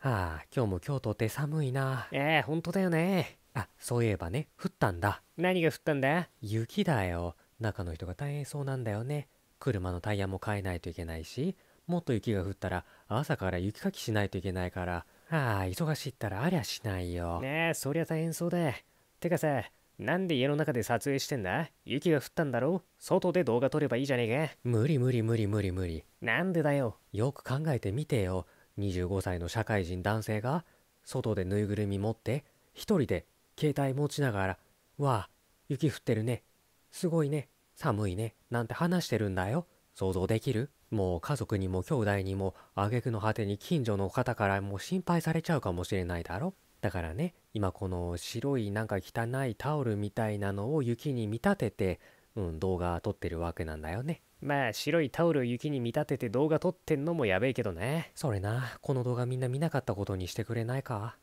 はあ今日も京都って寒いなええー、ほんだよねあそういえばね降ったんだ何が降ったんだ雪だよ中の人が大変そうなんだよね車のタイヤも変えないといけないしもっと雪が降ったら朝から雪かきしないといけないからはあ忙しいったらありゃしないよねえそりゃ大変そうだてかさなんで家の中で撮影してんだ雪が降ったんだろう外で動画撮ればいいじゃねえか無理無理無理無理無理なんでだよよく考えてみてよ25歳の社会人男性が外でぬいぐるみ持って一人で携帯持ちながら「わあ雪降ってるねすごいね寒いね」なんて話してるんだよ想像できるもう家族にも兄弟にも挙句の果てに近所の方からも心配されちゃうかもしれないだろだからね今この白いなんか汚いタオルみたいなのを雪に見立てて、うん、動画撮ってるわけなんだよね。まあ白いタオルを雪に見立てて動画撮ってんのもやべえけどねそれなこの動画みんな見なかったことにしてくれないか